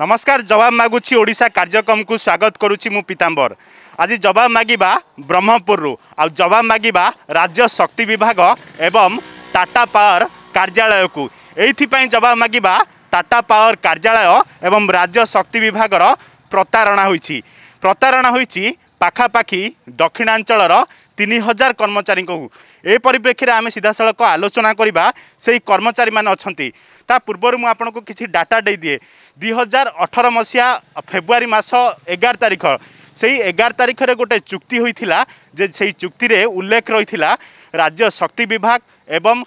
ନମସ୍କାର ଜବାବ ମାଗୁଛି ଓଡ଼ିଶା କାର୍ଯ୍ୟକ୍ରମକୁ ସ୍ୱାଗତ କରୁଛି ମୁଁ ପୀତାମ୍ବର ଆଜି ଜବାବ ମାଗିବା ବ୍ରହ୍ମପୁରରୁ ଆଉ ଜବାବ ମାଗିବା ରାଜ୍ୟ ଶକ୍ତି ବିଭାଗ ଏବଂ ଟାଟା ପାୱାର କାର୍ଯ୍ୟାଳୟକୁ ଏଇଥିପାଇଁ ଜବାବ ମାଗିବା ଟାଟା ପାୱାର କାର୍ଯ୍ୟାଳୟ ଏବଂ ରାଜ୍ୟ ଶକ୍ତି ବିଭାଗର ପ୍ରତାରଣା ହୋଇଛି ପ୍ରତାରଣା ହୋଇଛି ପାଖାପାଖି ଦକ୍ଷିଣାଞ୍ଚଳର ତିନି ହଜାର କର୍ମଚାରୀଙ୍କୁ ए परिप्रेक्षी आम सीधा सीधासख आलोचना करवा से कर्मचारी मैंने अच्छा ता पूर्व मुझे किसी डाटा दे दिए दुई हजार अठर मसीहा फेब्रुआरी मस एगार तारीख সেই এগার তারিখের গোটে চুক্তি হয়েছিল যে সেই চুক্তি উল্লেখ রয়েছে রাজ্য শক্তি বিভাগ এবং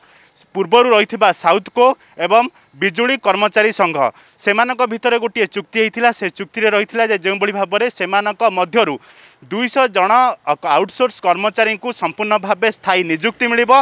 ପୂର୍ବରୁ ରହିଥିବା ସାଉଥକୋ ଏବଂ ବିଜୁଳି କର୍ମଚାରୀ ସଂଘ ସେମାନଙ୍କ ଭିତରେ ଗୋଟିଏ ଚୁକ୍ତି ହୋଇଥିଲା ସେ ଚୁକ୍ତିରେ ରହିଥିଲା ଯେ ଯେଉଁଭଳି ଭାବରେ ସେମାନଙ୍କ ମଧ୍ୟରୁ ଦୁଇଶହ ଜଣ ଆଉଟସୋର୍ସ କର୍ମଚାରୀଙ୍କୁ ସମ୍ପୂର୍ଣ୍ଣ ଭାବେ ସ୍ଥାୟୀ ନିଯୁକ୍ତି ମିଳିବ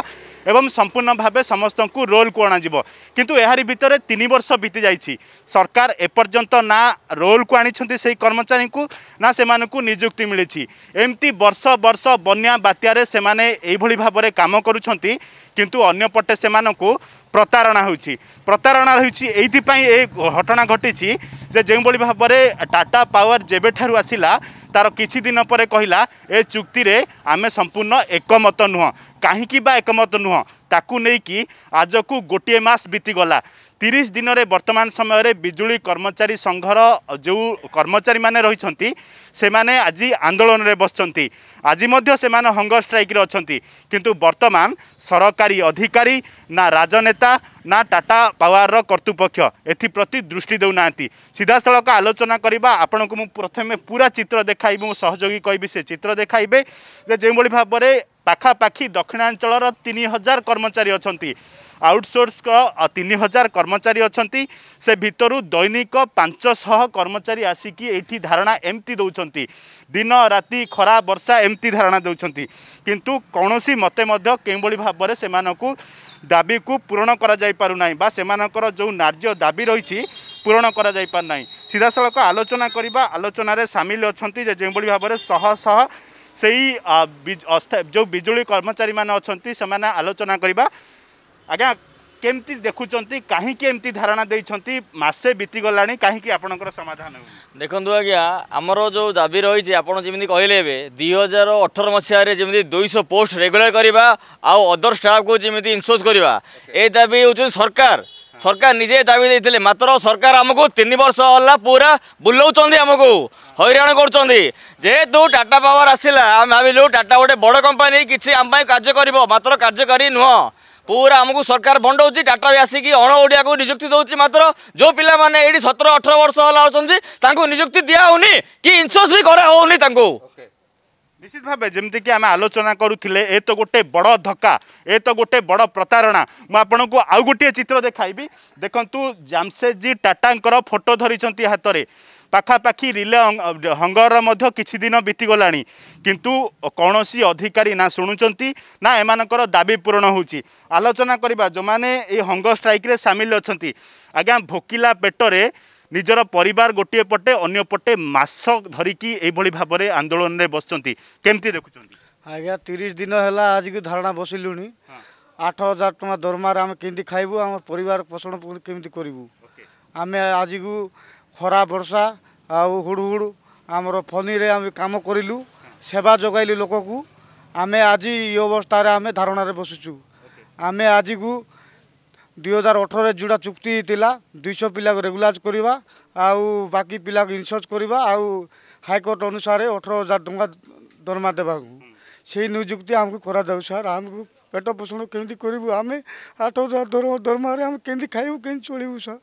ଏବଂ ସମ୍ପୂର୍ଣ୍ଣ ଭାବେ ସମସ୍ତଙ୍କୁ ରୋଲ୍କୁ ଅଣାଯିବ କିନ୍ତୁ ଏହାରି ଭିତରେ ତିନି ବର୍ଷ ବିତି ଯାଇଛି ସରକାର ଏପର୍ଯ୍ୟନ୍ତ ନା ରୋଲ୍କୁ ଆଣିଛନ୍ତି ସେହି କର୍ମଚାରୀଙ୍କୁ ନା ସେମାନଙ୍କୁ ନିଯୁକ୍ତି ମିଳିଛି ଏମିତି ବର୍ଷ ବର୍ଷ ବନ୍ୟା ବାତ୍ୟାରେ ସେମାନେ ଏଇଭଳି ଭାବରେ କାମ କରୁଛନ୍ତି କିନ୍ତୁ ଅନ୍ୟପଟେ ସେମାନଙ୍କୁ ପ୍ରତାରଣା ହେଉଛି ପ୍ରତାରଣା ରହିଛି ଏଇଥିପାଇଁ ଏ ଘଟଣା ଘଟିଛି ଯେ ଯେଉଁଭଳି ଭାବରେ ଟାଟା ପାୱାର ଯେବେଠାରୁ ଆସିଲା ତାର କିଛି ଦିନ ପରେ କହିଲା ଏ ଚୁକ୍ତିରେ ଆମେ ସମ୍ପୂର୍ଣ୍ଣ ଏକମତ ନୁହଁ କାହିଁକି ବା ଏକମତ ନୁହଁ ତାକୁ ନେଇକି ଆଜକୁ ଗୋଟିଏ ମାସ ବିତିଗଲା তিরিশ দিনের বর্তমান সময়ের বিজুড়ি কর্মচারী সংঘর যে কর্মচারী মানে রয়েছেন সে আজ আন্দোলনের বসছেন আজ সে হঙ্গ স্ট্রাইক্রে অনেক কিন্তু বর্তমান সরকারি অধিকারী না রাজনেতা না টাটা পাওয়ারর কর্তৃপক্ষ এথিপ্রতি দৃষ্টি দেউনা সিধাসলখ আলোচনা করা আপনার মু প্রথমে পুরা চিত্র দেখাইবি মু সহযোগী কবি সে চিত্র দেখাইবে যে যেভাবে ভাবে পাখাপাখি দক্ষিণাঞ্চলর তিন হাজার কর্মচারী অনেক আউটসোর্সক তিন হাজার কর্মচারী অনেক সে ভিতর দৈনিক পাঁচশহ কর্মচারী আসিকি এটি ধারণা এমতি দৌঁচ দিন রাতে খরা বর্ষা এমতি ধারণা দৌঁচ কিন্তু কৌশি মতে মধ্যে কেউভাবে ভাবে সে দাবিকু পূরণ করা যাইপারুনা বা সেমানকর যে ন্যায্য দাবি রয়েছে পূরণ করা যাইপারনা সিধাসলখ আলোচনা করা আলোচনার সামিল অনেক যে যেভাবে ভাবে শহ শহ সেই যে বিজুড়ি কর্মচারী মানে অনেক সে আলোচনা করা আজ্ঞা কেমতি দেখুছেন কাহিকি এমতি ধারণা দিয়েছেন মাসে বিতিগলা কাহিকি আপনার সমাধান দেখুন আজ্ঞা আমার যে দাবি রয়েছে আপনার যেমি কহিলেন এবে দুই হাজার অঠর মশায় যেমি দুইশ পোস্ট রেগুলার করা আদর স্টাফকে যেমি ইনসোর্স করা এই দাবি হচ্ছে সরকার সরকার নিজে দাবি দিয়েছিল মাত্র সরকার আমি তিন বর্ষ হল পুরা বুলাউছেন আমি হইরাণ করছেন যেহেতু টাটা পাওয়ার আসলা আমি ভাবিলু টাটা গোটে বড় কোম্পানি কিছু আমি কাজ করব মাত্র কার্যকারী নুহ पूरा आमको सरकार बंडाऊँच डाटा भी आसिकी अण ओडिया को निजुक्ति दौर मात्र जो पिला सतर अठर वर्ष होगा निजुक्ति दिया होनी कि इन्सोर्स भी करा होनी ନିଶ୍ଚିତ ଭାବେ ଯେମିତିକି ଆମେ ଆଲୋଚନା କରୁଥିଲେ ଏ ତ ଗୋଟେ ବଡ଼ ଧକ୍କା ଏ ତ ଗୋଟେ ବଡ଼ ପ୍ରତାରଣା ମୁଁ ଆପଣଙ୍କୁ ଆଉ ଗୋଟିଏ ଚିତ୍ର ଦେଖାଇବି ଦେଖନ୍ତୁ ଜାମସେଦଜୀ ଟାଟାଙ୍କର ଫଟୋ ଧରିଛନ୍ତି ହାତରେ ପାଖାପାଖି ରିଲେ ହଙ୍ଗରର ମଧ୍ୟ କିଛି ଦିନ ବିତିଗଲାଣି କିନ୍ତୁ କୌଣସି ଅଧିକାରୀ ନା ଶୁଣୁଛନ୍ତି ନା ଏମାନଙ୍କର ଦାବି ପୂରଣ ହେଉଛି ଆଲୋଚନା କରିବା ଯେଉଁମାନେ ଏଇ ହଙ୍ଗ ଷ୍ଟ୍ରାଇକ୍ରେ ସାମିଲ ଅଛନ୍ତି ଆଜ୍ଞା ଭୋକିଲା ପେଟରେ ନିଜର ପରିବାର ଗୋଟିଏ ପଟେ ଅନ୍ୟପଟେ ମାସ ଧରିକି ଏଇଭଳି ଭାବରେ ଆନ୍ଦୋଳନରେ ବସିଛନ୍ତି କେମିତି ଦେଖୁଛନ୍ତି ଆଜ୍ଞା ତିରିଶ ଦିନ ହେଲା ଆଜିକି ଧାରଣା ବସିଲୁଣି ଆଠ ହଜାର ଟଙ୍କା ଦରମାରେ ଆମେ କେମିତି ଖାଇବୁ ଆମ ପରିବାର ପୋଷଣ କେମିତି କରିବୁ ଆମେ ଆଜିକୁ ଖରା ବର୍ଷା ଆଉ ହୁଡ଼ୁହୁଡ଼ୁ ଆମର ଫନିରେ ଆମେ କାମ କରିଲୁ ସେବା ଯୋଗାଇଲୁ ଲୋକକୁ ଆମେ ଆଜି ଏ ଅବସ୍ଥାରେ ଆମେ ଧାରଣାରେ ବସୁଛୁ ଆମେ ଆଜିକୁ ଦୁଇ ହଜାର ଅଠରରେ ଯେଉଁଟା ଚୁକ୍ତି ହେଇଥିଲା ଦୁଇଶହ ପିଲାକୁ ରେଗୁଲାଇଜ୍ କରିବା ଆଉ ବାକି ପିଲାକୁ ଇନ୍ସର୍ଟ କରିବା ଆଉ ହାଇକୋର୍ଟ ଅନୁସାରେ ଅଠର ହଜାର ଟଙ୍କା ଦରମା ଦେବାକୁ ସେଇ ନିଯୁକ୍ତି ଆମକୁ କରାଯାଉ ସାର୍ ଆମକୁ ପେଟ ପୋଷଣ କେମିତି କରିବୁ ଆମେ ଆଠ ହଜାର ଦରମାରେ ଆମେ କେମିତି ଖାଇବୁ କେମିତି ଚଳିବୁ ସାର୍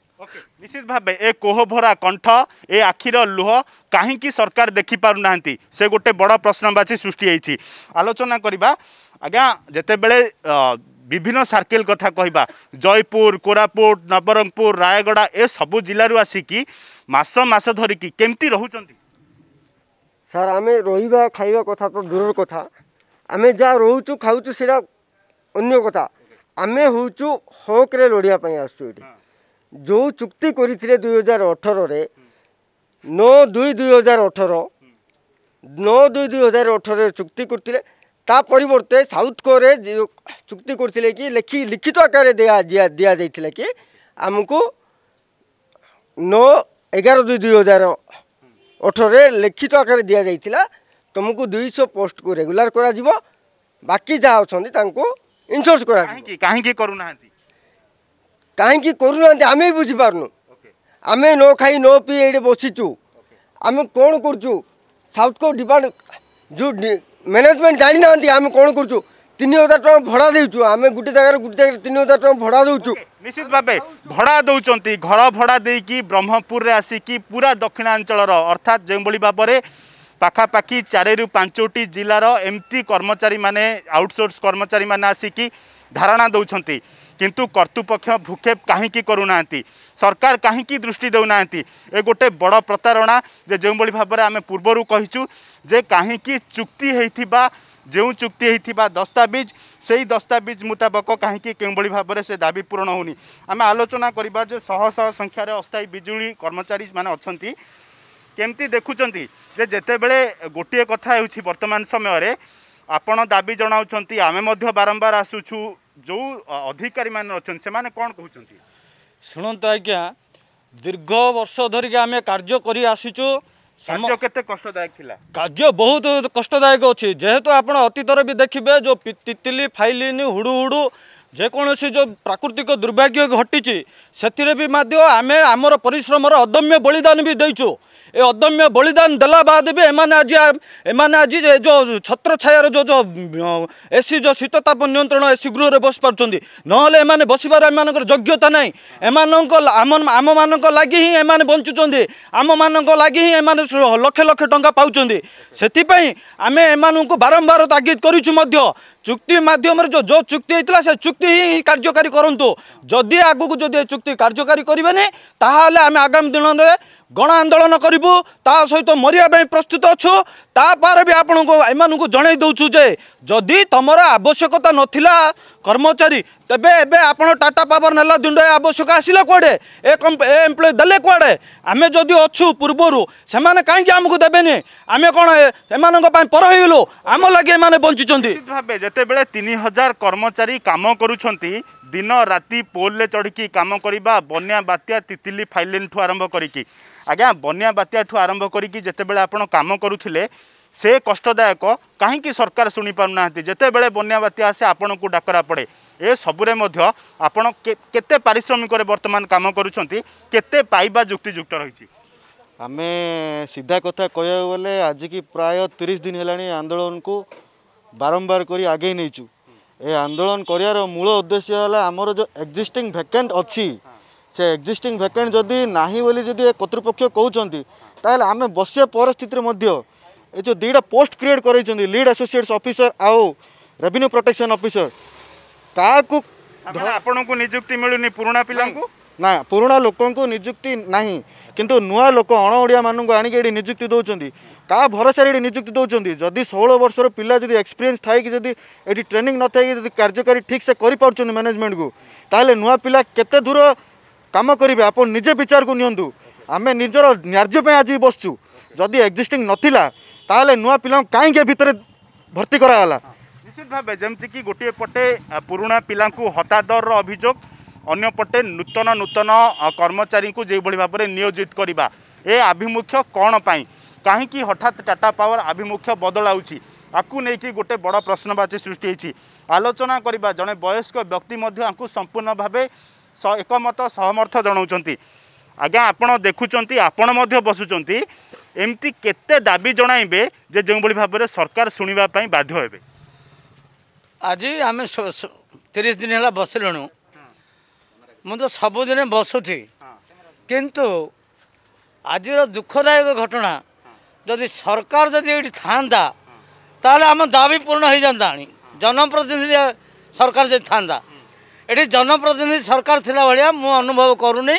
ନିଶ୍ଚିତ ଭାବେ ଏ କୋହଭରା କଣ୍ଠ ଏ ଆଖିର ଲୁହ କାହିଁକି ସରକାର ଦେଖିପାରୁନାହାନ୍ତି ସେ ଗୋଟେ ବଡ଼ ପ୍ରଶ୍ନବାଚୀ ସୃଷ୍ଟି ହେଇଛି ଆଲୋଚନା କରିବା ଆଜ୍ଞା ଯେତେବେଳେ ବିଭିନ୍ନ ସାର୍କେଲ କଥା କହିବା ଜୟପୁର କୋରାପୁଟ ନବରଙ୍ଗପୁର ରାୟଗଡ଼ା ଏ ସବୁ ଜିଲ୍ଲାରୁ ଆସିକି ମାସ ମାସ ଧରିକି କେମିତି ରହୁଛନ୍ତି ସାର୍ ଆମେ ରହିବା ଖାଇବା କଥା ତ ଦୂରର କଥା ଆମେ ଯାହା ରହୁଛୁ ଖାଉଛୁ ସେଇଟା ଅନ୍ୟ କଥା ଆମେ ହେଉଛୁ ହକ୍ରେ ଲଢ଼ିବା ପାଇଁ ଆସୁଛୁ ଏଠି ଯେଉଁ ଚୁକ୍ତି କରିଥିଲେ ଦୁଇ ହଜାର ଅଠରରେ ନଅ ଦୁଇ ଦୁଇ ହଜାର ଅଠର ନଅ ଦୁଇ ଦୁଇ ହଜାର ଅଠରରେ ଚୁକ୍ତି କରିଥିଲେ তা পরিবর্তে সাউথ কোরে চুক্তি করলে কি লিখি লিখিত আকারে দিয়া দিয়া যাই কি আমি ନଅ ଏଗାର ଦୁଇ ଦୁଇ ହଜାର ଅଠରରେ ଲିଖିତ ଆକାରରେ ଦିଆଯାଇଥିଲା ତୁମକୁ ଦୁଇଶହ ପୋଷ୍ଟକୁ ରେଗୁଲାର କରାଯିବ ବାକି ଯାହା ଅଛନ୍ତି ତାଙ୍କୁ ଇନ୍ସୋର୍ସ କରାଯିବ କାହିଁକି କରୁନାହାନ୍ତି କାହିଁକି କରୁନାହାନ୍ତି ଆମେ ବି ବୁଝିପାରୁନୁ ଆମେ ନ ଖାଇ ନ ପିଇ ଏଇଠି ବସିଛୁ ଆମେ କ'ଣ କରୁଛୁ ସାଉଥ୍ କୋ ଡିପାର୍ଟ ଯେଉଁ ম্যানেজমেন্ট জানি না আমি কোণ করছু তিন হাজার টাকা ভড়া দেছু আমি গোটে জায়গার গোটে জায়গায় তিন হাজার টাকা ভড়া দেছু নিশ্চিত ভাবে ভড়া দৌঁচ ঘর ভড়া দিয়ে ব্রহ্মপুরে আসিকি পুরা দক্ষিণাঞ্চল অর্থাৎ যেভাবে ভাবে পাখাপাখি চারিরু পাঁচটি জেলার এমতি কর্মচারী মানে আউটসোর্স কর্মচারী মানে আসিকি ধারণা দৌঁচ কিন্তু কর্তৃপক্ষ ভূক্ষেপ কাহিকি না সরকার কাহিকি দৃষ্টি দেউ না এ গোটে বড় প্রতারণা যে যেভাবে ভাবে আমি পূর্বর কহিছু ଯେ କାହିଁକି ଚୁକ୍ତି ହୋଇଥିବା ଯେଉଁ ଚୁକ୍ତି ହୋଇଥିବା ଦସ୍ତାବିଜ ସେଇ ଦସ୍ତାବିଜ ମୁତାବକ କାହିଁକି କେଉଁଭଳି ଭାବରେ ସେ ଦାବି ପୂରଣ ହେଉନି ଆମେ ଆଲୋଚନା କରିବା ଯେ ଶହ ଶହ ସଂଖ୍ୟାରେ ଅସ୍ଥାୟୀ ବିଜୁଳି କର୍ମଚାରୀମାନେ ଅଛନ୍ତି କେମିତି ଦେଖୁଛନ୍ତି ଯେ ଯେତେବେଳେ ଗୋଟିଏ କଥା ହେଉଛି ବର୍ତ୍ତମାନ ସମୟରେ ଆପଣ ଦାବି ଜଣାଉଛନ୍ତି ଆମେ ମଧ୍ୟ ବାରମ୍ବାର ଆସୁଛୁ ଯେଉଁ ଅଧିକାରୀମାନେ ଅଛନ୍ତି ସେମାନେ କ'ଣ କହୁଛନ୍ତି ଶୁଣନ୍ତୁ ଆଜ୍ଞା ଦୀର୍ଘ ବର୍ଷ ଧରିକି ଆମେ କାର୍ଯ୍ୟ କରିଆସିଛୁ କାର୍ଯ୍ୟ କେତେ କଷ୍ଟଦାୟକ ଥିଲା କାର୍ଯ୍ୟ ବହୁତ କଷ୍ଟଦାୟକ ଅଛି ଯେହେତୁ ଆପଣ ଅତୀତରେ ବି ଦେଖିବେ ଯେଉଁ ତିତିଲି ଫାଇଲିନ୍ ହୁଡ଼ୁ ହୁଡ଼ୁ ଯେକୌଣସି ଯେଉଁ ପ୍ରାକୃତିକ ଦୁର୍ଭାଗ୍ୟ ଘଟିଛି ସେଥିରେ ବି ମଧ୍ୟ ଆମେ ଆମର ପରିଶ୍ରମର ଅଦମ୍ୟ ବଳିଦାନ ବି ଦେଇଛୁ ଏ ଅଦମ୍ୟ ବଳିଦାନ ଦେଲା ବାଦ ବି ଏମାନେ ଆଜି ଏମାନେ ଆଜି ଏ ଯେଉଁ ଛତ୍ରଛାୟାର ଯେଉଁ ଯେଉଁ ଏସି ଯେଉଁ ଶୀତତାପ ନିୟନ୍ତ୍ରଣ ଏସି ଗୃହରେ ବସିପାରୁଛନ୍ତି ନହେଲେ ଏମାନେ ବସିବାର ଏମାନଙ୍କର ଯୋଗ୍ୟତା ନାହିଁ ଏମାନଙ୍କ ଆମ ଆମମାନଙ୍କ ଲାଗି ହିଁ ଏମାନେ ବଞ୍ଚୁଛନ୍ତି ଆମମାନଙ୍କ ଲାଗି ହିଁ ଏମାନେ ଲକ୍ଷ ଲକ୍ଷ ଟଙ୍କା ପାଉଛନ୍ତି ସେଥିପାଇଁ ଆମେ ଏମାନଙ୍କୁ ବାରମ୍ବାର ତାଗିଦ କରିଛୁ ମଧ୍ୟ ଚୁକ୍ତି ମାଧ୍ୟମରେ ଯେଉଁ ଯେଉଁ ଚୁକ୍ତି ହେଇଥିଲା ସେ ଚୁକ୍ତି চুক্তি ହିଁ କାର୍ଯ୍ୟକାରୀ କରନ୍ତୁ ଯଦି ଆଗକୁ ଯଦି ଏ ଚୁକ୍ତି କାର୍ଯ୍ୟକାରୀ କରିବେନି ତାହେଲେ ଆମେ ଆଗାମୀ ଦିନରେ ଗଣ ଆନ୍ଦୋଳନ କରିବୁ ତା ସହିତ ମରିବା ପାଇଁ ପ୍ରସ୍ତୁତ ଅଛୁ ତାପରେ ବି ଆପଣଙ୍କୁ ଏମାନଙ୍କୁ ଜଣାଇ ଦେଉଛୁ ଯେ ଯଦି ତୁମର ଆବଶ୍ୟକତା ନଥିଲା କର୍ମଚାରୀ ତେବେ ଏବେ ଆପଣ ଟାଟା ପାୱାର ନେଲା ଦିଣ୍ଡ ଆବଶ୍ୟକ ଆସିଲା କୁଆଡ଼େ ଏ ଏ ଏମ୍ପ୍ଲୟ ଦେଲେ କୁଆଡ଼େ ଆମେ ଯଦି ଅଛୁ ପୂର୍ବରୁ ସେମାନେ କାହିଁକି ଆମକୁ ଦେବେନି ଆମେ କ'ଣ ଏମାନଙ୍କ ପାଇଁ ପର ହେଇଗଲୁ ଆମ ଲାଗି ଏମାନେ ବଞ୍ଚିଛନ୍ତି ଭାବେ ଯେତେବେଳେ ତିନି ହଜାର କର୍ମଚାରୀ କାମ କରୁଛନ୍ତି ଦିନ ରାତି ପୋଲରେ ଚଢ଼ିକି କାମ କରିବା ବନ୍ୟା ବାତ୍ୟା ତିତିଲି ଫାଇଲେନ୍ଠୁ ଆରମ୍ଭ କରିକି ଆଜ୍ଞା ବନ୍ୟା ବାତ୍ୟାଠୁ ଆରମ୍ଭ କରିକି ଯେତେବେଳେ ଆପଣ କାମ କରୁଥିଲେ ସେ କଷ୍ଟଦାୟକ କାହିଁକି ସରକାର ଶୁଣିପାରୁନାହାନ୍ତି ଯେତେବେଳେ ବନ୍ୟା ବାତ୍ୟା ଆସେ ଆପଣଙ୍କୁ ଡାକରା ପଡ଼େ ଏସବୁରେ ମଧ୍ୟ ଆପଣ କେତେ ପାରିଶ୍ରମିକରେ ବର୍ତ୍ତମାନ କାମ କରୁଛନ୍ତି କେତେ ପାଇବା ଯୁକ୍ତିଯୁକ୍ତ ରହିଛି ଆମେ ସିଧା କଥା କହିବାକୁ ଗଲେ ଆଜିକି ପ୍ରାୟ ତିରିଶ ଦିନ ହେଲାଣି ଆନ୍ଦୋଳନକୁ ବାରମ୍ବାର କରି ଆଗେଇ ନେଇଛୁ ଏ ଆନ୍ଦୋଳନ କରିବାର ମୂଳ ଉଦ୍ଦେଶ୍ୟ ହେଲା ଆମର ଯେଉଁ ଏକ୍ଜିଷ୍ଟିଂ ଭ୍ୟାକେଣ୍ଟ ଅଛି ସେ ଏକ୍ଜିଷ୍ଟିଂ ଭ୍ୟାକେଣ୍ଟ ଯଦି ନାହିଁ ବୋଲି ଯଦି କର୍ତ୍ତୃପକ୍ଷ କହୁଛନ୍ତି ତାହେଲେ ଆମେ ବସିବା ପରିସ୍ଥିତିରେ ମଧ୍ୟ ଏ ଯେଉଁ ଦୁଇଟା ପୋଷ୍ଟ କ୍ରିଏଟ୍ କରାଇଛନ୍ତି ଲିଡ୍ ଆସୋସିଏଟ୍ସ ଅଫିସର ଆଉ ରେଭିନ୍ୟୁ ପ୍ରୋଟେକ୍ସନ୍ ଅଫିସର କାହାକୁ ଆପଣଙ୍କୁ ନିଯୁକ୍ତି ମିଳୁନି ପୁରୁଣା ପିଲାଙ୍କୁ ନା ପୁରୁଣା ଲୋକଙ୍କୁ ନିଯୁକ୍ତି ନାହିଁ କିନ୍ତୁ ନୂଆ ଲୋକ ଅଣଓଡ଼ିଆମାନଙ୍କୁ ଆଣିକି ଏଠି ନିଯୁକ୍ତି ଦେଉଛନ୍ତି କାହା ଭରସାରେ ଏଠି ନିଯୁକ୍ତି ଦେଉଛନ୍ତି ଯଦି ଷୋହଳ ବର୍ଷର ପିଲା ଯଦି ଏକ୍ସପିରିଏନ୍ସ ଥାଇକି ଯଦି ଏଠି ଟ୍ରେନିଂ ନଥାଇକି ଯଦି କାର୍ଯ୍ୟକାରୀ ଠିକ୍ ସେ କରିପାରୁଛନ୍ତି ମ୍ୟାନେଜମେଣ୍ଟକୁ ତାହେଲେ ନୂଆ ପିଲା କେତେ ଦୂର କାମ କରିବେ ଆପଣ ନିଜେ ବିଚାରକୁ ନିଅନ୍ତୁ ଆମେ ନିଜର ନ୍ୟାର୍ଯ୍ୟ ପାଇଁ ଆଜି ବସିଛୁ ଯଦି ଏକ୍ଜିଷ୍ଟିଂ ନଥିଲା ତାହେଲେ ନୂଆ ପିଲାଙ୍କୁ କାହିଁକି ଭିତରେ ଭର୍ତ୍ତି କରାଗଲା ନିଶ୍ଚିତ ଭାବେ ଯେମିତିକି ଗୋଟିଏ ପଟେ ପୁରୁଣା ପିଲାଙ୍କୁ ହତାଦରର ଅଭିଯୋଗ ଅନ୍ୟପଟେ ନୂତନ ନୂତନ କର୍ମଚାରୀଙ୍କୁ ଯେଉଁଭଳି ଭାବରେ ନିୟୋଜିତ କରିବା ଏ ଆଭିମୁଖ୍ୟ କ'ଣ ପାଇଁ କାହିଁକି ହଠାତ୍ ଟାଟା ପାୱାର ଆଭିମୁଖ୍ୟ ବଦଳାଉଛି ଆକୁ ନେଇକି ଗୋଟେ ବଡ଼ ପ୍ରଶ୍ନବାଚୀ ସୃଷ୍ଟି ହୋଇଛି ଆଲୋଚନା କରିବା ଜଣେ ବୟସ୍କ ବ୍ୟକ୍ତି ମଧ୍ୟ ଆଙ୍କୁ ସମ୍ପୂର୍ଣ୍ଣ ଭାବେ ଏକମତ ସହମର୍ଥ ଜଣାଉଛନ୍ତି ଆଜ୍ଞା ଆପଣ ଦେଖୁଛନ୍ତି ଆପଣ ମଧ୍ୟ ବସୁଛନ୍ତି ଏମିତି କେତେ ଦାବି ଜଣାଇବେ ଯେ ଯେଉଁଭଳି ଭାବରେ ସରକାର ଶୁଣିବା ପାଇଁ ବାଧ୍ୟ ହେବେ ଆଜି ଆମେ ତିରିଶ ଦିନ ହେଲା ବସିଲୁଣୁ ମୁଁ ତ ସବୁଦିନେ ବସୁଛି କିନ୍ତୁ ଆଜିର ଦୁଃଖଦାୟକ ଘଟଣା ଯଦି ସରକାର ଯଦି ଏଇଠି ଥାଆନ୍ତା ତାହେଲେ ଆମ ଦାବି ପୂରଣ ହେଇଯାଆନ୍ତାଣି ଜନପ୍ରତିନିଧି ସରକାର ଯଦି ଥାଆନ୍ତା ଏଠି ଜନପ୍ରତିନିଧି ସରକାର ଥିଲା ଭଳିଆ ମୁଁ ଅନୁଭବ କରୁନି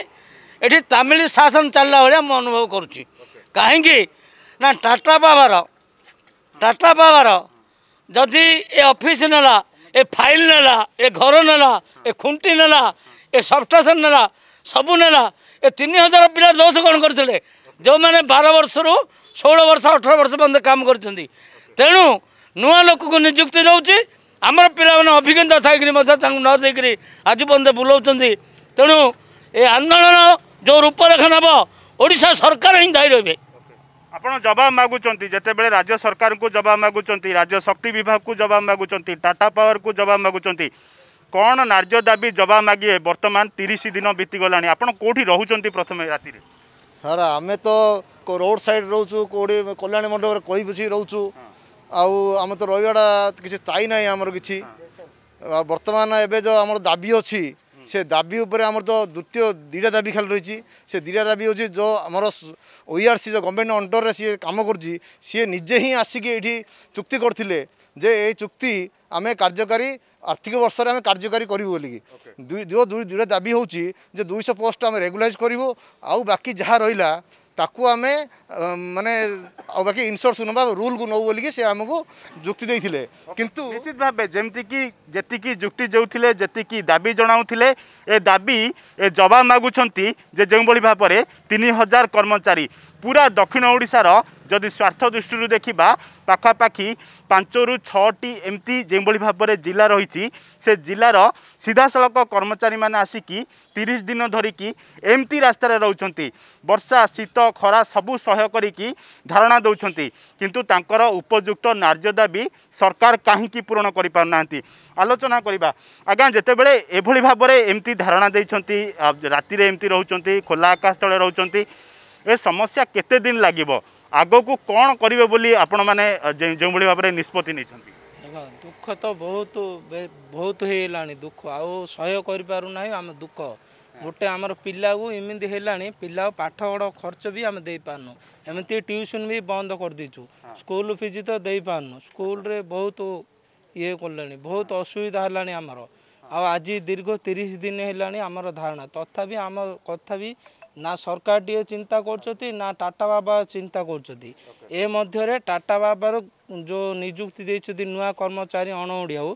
ଏଠି ତାମିଲ ଶାସନ ଚାଲିଲା ଭଳିଆ ମୁଁ ଅନୁଭବ କରୁଛି କାହିଁକି ନା ଟାଟା ପାୱାର ଟାଟା ପାୱାର ଯଦି ଏ ଅଫିସ୍ ନେଲା ଏ ଫାଇଲ୍ ନେଲା ଏ ଘର ନେଲା ଏ ଖୁଣ୍ଟି ନେଲା ଏ ସବଷ୍ଟେସନ ନେଲା ସବୁ ନେଲା ଏ ତିନି ହଜାର ପିଲା ଦୋଷ କ'ଣ କରିଥିଲେ ଯେଉଁମାନେ ବାର ବର୍ଷରୁ ଷୋହଳ ବର୍ଷ ଅଠର ବର୍ଷ ପର୍ଯ୍ୟନ୍ତ କାମ କରିଛନ୍ତି ତେଣୁ ନୂଆ ଲୋକକୁ ନିଯୁକ୍ତି ଦେଉଛି ଆମର ପିଲାମାନେ ଅଭିଜ୍ଞତା ଥାଇକରି ମଧ୍ୟ ତାଙ୍କୁ ନ ଦେଇକରି ଆଜି ପର୍ଯ୍ୟନ୍ତ ବୁଲାଉଛନ୍ତି ତେଣୁ ଏ ଆନ୍ଦୋଳନ ଯେଉଁ ରୂପରେଖ ନେବ ଓଡ଼ିଶା ସରକାର ହିଁ ଦାୟୀ ରହିବେ ଆପଣ ଜବାବ ମାଗୁଛନ୍ତି ଯେତେବେଳେ ରାଜ୍ୟ ସରକାରଙ୍କୁ ଜବାବ ମାଗୁଛନ୍ତି ରାଜ୍ୟ ଶକ୍ତି ବିଭାଗକୁ ଜବାବ ମାଗୁଛନ୍ତି ଟାଟା ପାୱାରକୁ ଜବାବ ମାଗୁଛନ୍ତି କ'ଣ ନ୍ୟାର୍ଯ୍ୟ ଦାବି ଜବାବ ମାଗିବେ ବର୍ତ୍ତମାନ ତିରିଶ ଦିନ ବିତିଗଲାଣି ଆପଣ କେଉଁଠି ରହୁଛନ୍ତି ପ୍ରଥମେ ରାତିରେ ସାର୍ ଆମେ ତ ରୋଡ଼ ସାଇଡ଼ ରହୁଛୁ କେଉଁଠି କଲ୍ୟାଣୀ ମଣ୍ଡପରେ କହି ବୁଝି ରହୁଛୁ ଆଉ ଆମେ ତ ରହିବାଟା କିଛି ସ୍ଥାୟୀ ନାହିଁ ଆମର କିଛି ବର୍ତ୍ତମାନ ଏବେ ଯେଉଁ ଆମର ଦାବି ଅଛି ସେ ଦାବି ଉପରେ ଆମର ଯେଉଁ ଦ୍ୱିତୀୟ ଦୁଇଟା ଦାବି ଖାଲି ରହିଛି ସେ ଦୁଇଟା ଦାବି ହେଉଛି ଯେଉଁ ଆମର ଓଇଆର୍ସି ଯେଉଁ ଗଭର୍ଣ୍ଣମେଣ୍ଟ ଅଣ୍ଡରରେ ସିଏ କାମ କରୁଛି ସିଏ ନିଜେ ହିଁ ଆସିକି ଏଇଠି ଚୁକ୍ତି କରିଥିଲେ ଯେ ଏଇ ଚୁକ୍ତି ଆମେ କାର୍ଯ୍ୟକାରୀ আর্থিক বর্ষে আমি কার্যকারী করবু বলি দুইটা দাবি হচ্ছে যে দুইশহ পোস্ট আমি রেগুলাইজ করবু আউ বাকি যা রহলা তাকে আমি মানে আউ বাকি ইনসোর্স নেবা রুলকু নেব বলি সে আমি যুক্তি দিয়ে কিন্তু নিশ্চিত ভাবে যেমিকি যেতিকি যুক্তি যৌলে যেতিকি দাবি জনাওলে এ দাবি জবাব মাগুচার যে যেভাবে ভাবে তিন হাজার কর্মচারী ପୁରା ଦକ୍ଷିଣ ଓଡ଼ିଶାର ଯଦି ସ୍ୱାର୍ଥ ଦୃଷ୍ଟିରୁ ଦେଖିବା ପାଖାପାଖି ପାଞ୍ଚରୁ ଛଅଟି ଏମିତି ଯେଉଁଭଳି ଭାବରେ ଜିଲ୍ଲା ରହିଛି ସେ ଜିଲ୍ଲାର ସିଧାସଳଖ କର୍ମଚାରୀମାନେ ଆସିକି ତିରିଶ ଦିନ ଧରିକି ଏମିତି ରାସ୍ତାରେ ରହୁଛନ୍ତି ବର୍ଷା ଶୀତ ଖରା ସବୁ ସହ୍ୟ କରିକି ଧାରଣା ଦେଉଛନ୍ତି କିନ୍ତୁ ତାଙ୍କର ଉପଯୁକ୍ତ ନାର୍ଯ୍ୟ ଦାବି ସରକାର କାହିଁକି ପୂରଣ କରିପାରୁନାହାନ୍ତି ଆଲୋଚନା କରିବା ଆଜ୍ଞା ଯେତେବେଳେ ଏଭଳି ଭାବରେ ଏମିତି ଧାରଣା ଦେଇଛନ୍ତି ରାତିରେ ଏମିତି ରହୁଛନ୍ତି ଖୋଲା ଆକାଶ ତଳେ ରହୁଛନ୍ତି ଏ ସମସ୍ୟା କେତେ ଦିନ ଲାଗିବ ଆଗକୁ କ'ଣ କରିବେ ବୋଲି ଆପଣମାନେ ଯେଉଁଭଳି ଭାବରେ ନିଷ୍ପତ୍ତି ନେଇଛନ୍ତି ଦୁଃଖ ତ ବହୁତ ବହୁତ ହେଇଗଲାଣି ଦୁଃଖ ଆଉ ସହ୍ୟ କରିପାରୁନାହିଁ ଆମ ଦୁଃଖ ଗୋଟେ ଆମର ପିଲାକୁ ଏମିତି ହେଲାଣି ପିଲା ପାଠପଢ଼ ଖର୍ଚ୍ଚ ବି ଆମେ ଦେଇପାରୁନୁ ଏମିତି ଟ୍ୟୁସନ୍ ବି ବନ୍ଦ କରିଦେଇଛୁ ସ୍କୁଲ ଫିଜ୍ ତ ଦେଇପାରୁନୁ ସ୍କୁଲରେ ବହୁତ ଇଏ କଲେଣି ବହୁତ ଅସୁବିଧା ହେଲାଣି ଆମର ଆଉ ଆଜି ଦୀର୍ଘ ତିରିଶ ଦିନ ହେଲାଣି ଆମର ଧାରଣା ତଥାପି ଆମ କଥା ବି ନା ସରକାର ଟିକେ ଚିନ୍ତା କରୁଛନ୍ତି ନା ଟାଟା ବାବା ଚିନ୍ତା କରୁଛନ୍ତି ଏ ମଧ୍ୟରେ ଟାଟା ବାବାର ଯେଉଁ ନିଯୁକ୍ତି ଦେଇଛନ୍ତି ନୂଆ କର୍ମଚାରୀ ଅଣ ଓଡ଼ିଆକୁ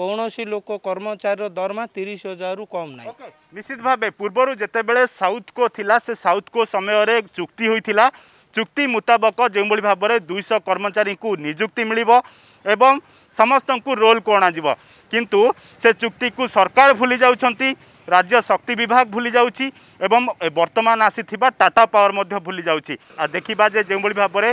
କୌଣସି ଲୋକ କର୍ମଚାରୀର ଦରମା ତିରିଶ ହଜାରରୁ କମ୍ ନାହିଁ ନିଶ୍ଚିତ ଭାବେ ପୂର୍ବରୁ ଯେତେବେଳେ ସାଉଥକୋ ଥିଲା ସେ ସାଉଥକୋ ସମୟରେ ଚୁକ୍ତି ହୋଇଥିଲା ଚୁକ୍ତି ମୁତାବକ ଯେଉଁଭଳି ଭାବରେ ଦୁଇଶହ କର୍ମଚାରୀଙ୍କୁ ନିଯୁକ୍ତି ମିଳିବ ଏବଂ ସମସ୍ତଙ୍କୁ ରୋଲ୍କୁ ଅଣାଯିବ କିନ୍ତୁ ସେ ଚୁକ୍ତିକୁ ସରକାର ଭୁଲି ଯାଉଛନ୍ତି রাজ্য শক্তি বিভাগ ভুলি যাচ্ছি এবং বর্তমান আসিথিবা টাটা পাওয়ার মধ্যে ভুলি যাচ্ছি আর দেখিবা যে যেভাবে ভাবে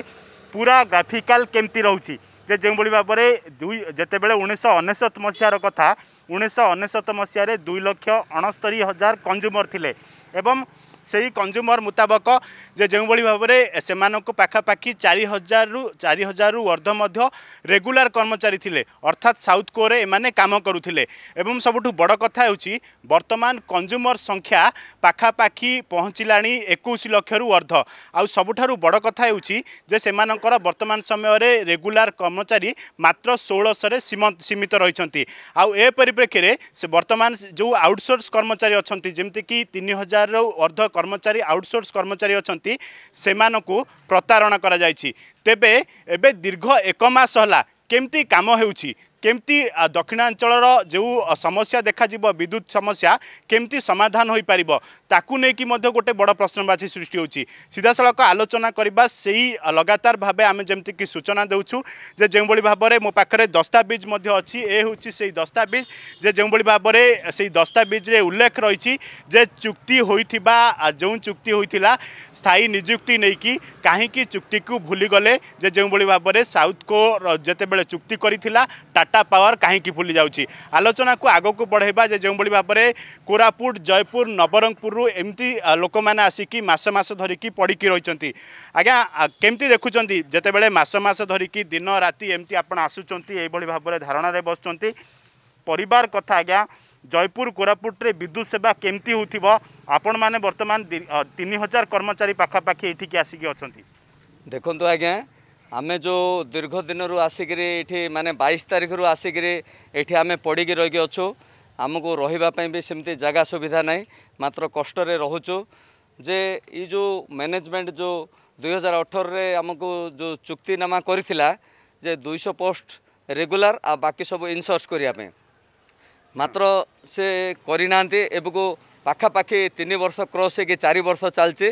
পুরা গ্রাফিকাল কেমতি রয়েছে যে যেভাবে ভাবে দুই যেতবে উনিশশো অনেশত মସିହାର কথা উনিশশো অনেশত মସିହାରେ দুই লক্ষ অণস্তরি হাজার কনজ্যুমর লে এবং সেই কনଜ୍ୟୁମର ମୁତାବକ ଯେ ଯେଉଁଭଳି ଭାବରେ ସେମାନଙ୍କୁ ପାଖାପାଖି ଚାରି ହଜାରରୁ ଚାରି ହଜାରରୁ ଅର୍ଦ୍ଧ ମଧ୍ୟ ରେଗୁଲାର କର୍ମଚାରୀ ଥିଲେ ଅର୍ଥାତ୍ ସାଉଥ୍ କୋରେ ଏମାନେ କାମ କରୁଥିଲେ ଏବଂ ସବୁଠୁ ବଡ଼ କଥା ହେଉଛି ବର୍ତ୍ତମାନ କନଜ୍ୟୁମର ସଂଖ୍ୟା ପାଖାପାଖି ପହଞ୍ଚିଲାଣି ଏକୋଇଶ ଲକ୍ଷରୁ ଅର୍ଦ୍ଧ ଆଉ ସବୁଠାରୁ ବଡ଼ କଥା ହେଉଛି ଯେ ସେମାନଙ୍କର ବର୍ତ୍ତମାନ ସମୟରେ ରେଗୁଲାର କର୍ମଚାରୀ ମାତ୍ର ଷୋହଳଶହରେ ସୀମିତ ରହିଛନ୍ତି ଆଉ ଏ ପରିପ୍ରେକ୍ଷୀରେ ସେ ବର୍ତ୍ତମାନ ଯେଉଁ ଆଉଟସୋର୍ସ କର୍ମଚାରୀ ଅଛନ୍ତି ଯେମିତିକି ତିନି ହଜାରରୁ ଅର୍ଦ୍ଧ କର୍ମଚାରୀ ଆଉଟସୋର୍ସ କର୍ମଚାରୀ ଅଛନ୍ତି ସେମାନଙ୍କୁ ପ୍ରତାରଣା କରାଯାଇଛି ତେବେ ଏବେ ଦୀର୍ଘ ଏକ ମାସ ହେଲା କେମିତି କାମ ହେଉଛି କେମିତି ଦକ୍ଷିଣାଞ୍ଚଳର ଯେଉଁ ସମସ୍ୟା ଦେଖାଯିବ ବିଦ୍ୟୁତ ସମସ୍ୟା କେମିତି ସମାଧାନ ହୋଇପାରିବ ତାକୁ ନେଇକି ମଧ୍ୟ ଗୋଟେ ବଡ଼ ପ୍ରଶ୍ନବାଚୀ ସୃଷ୍ଟି ହେଉଛି ସିଧାସଳଖ ଆଲୋଚନା କରିବା ସେଇ ଲଗାତାର ଭାବେ ଆମେ ଯେମିତିକି ସୂଚନା ଦେଉଛୁ ଯେ ଯେଉଁଭଳି ଭାବରେ ମୋ ପାଖରେ ଦସ୍ତାବିଜ ମଧ୍ୟ ଅଛି ଏ ହେଉଛି ସେଇ ଦସ୍ତାବିଜ ଯେ ଯେଉଁଭଳି ଭାବରେ ସେଇ ଦସ୍ତାବିଜରେ ଉଲ୍ଲେଖ ରହିଛି ଯେ ଚୁକ୍ତି ହୋଇଥିବା ଯେଉଁ ଚୁକ୍ତି ହୋଇଥିଲା ସ୍ଥାୟୀ ନିଯୁକ୍ତି ନେଇକି କାହିଁକି ଚୁକ୍ତିକୁ ଭୁଲିଗଲେ ଯେ ଯେଉଁଭଳି ଭାବରେ ସାଉଥ୍ କୋର ଯେତେବେଳେ ଚୁକ୍ତି କରିଥିଲା ଟାଟା ଟାଟା ପାୱାର କାହିଁକି ଫୁଲି ଯାଉଛି ଆଲୋଚନାକୁ ଆଗକୁ ବଢ଼ାଇବା ଯେ ଯେଉଁଭଳି ଭାବରେ କୋରାପୁଟ ଜୟପୁର ନବରଙ୍ଗପୁରରୁ ଏମିତି ଲୋକମାନେ ଆସିକି ମାସ ମାସ ଧରିକି ପଡ଼ିକି ରହିଛନ୍ତି ଆଜ୍ଞା କେମିତି ଦେଖୁଛନ୍ତି ଯେତେବେଳେ ମାସ ମାସ ଧରିକି ଦିନ ରାତି ଏମିତି ଆପଣ ଆସୁଛନ୍ତି ଏଇଭଳି ଭାବରେ ଧାରଣାରେ ବସୁଛନ୍ତି ପରିବାର କଥା ଆଜ୍ଞା জয়পুর কোরাপুটে বিদ্যুৎ সেবা কেমতি হোথিব আপন মানে বর্তমান তিন হাজার কর্মচারী পাখাপাখি এটিকি আসিকি অনেক দেখুন আজ্ঞা ଆମେ ଯେଉଁ ଦୀର୍ଘ ଦିନରୁ ଆସିକିରି ଏଠି ମାନେ ବାଇଶ ତାରିଖରୁ ଆସିକିରି ଏଠି ଆମେ ପଡ଼ିକି ରହିକି ଅଛୁ ଆମକୁ ରହିବା ପାଇଁ ବି ସେମିତି ଜାଗା ସୁବିଧା ନାହିଁ ମାତ୍ର କଷ୍ଟରେ ରହୁଛୁ ଯେ ଏଇ ଯେଉଁ ମ୍ୟାନେଜମେଣ୍ଟ ଯେଉଁ ଦୁଇ ହଜାର ଅଠରରେ ଆମକୁ ଯେଉଁ ଚୁକ୍ତିନାମା କରିଥିଲା ଯେ ଦୁଇଶହ ପୋଷ୍ଟ ରେଗୁଲାର ଆଉ ବାକି ସବୁ ଇନ୍ସର୍ଚ୍ଚ କରିବା ପାଇଁ ମାତ୍ର ସେ କରିନାହାନ୍ତି ଏବକୁ ପାଖାପାଖି ତିନି ବର୍ଷ କ୍ରସ୍ ହେଇକି ଚାରି ବର୍ଷ ଚାଲିଛି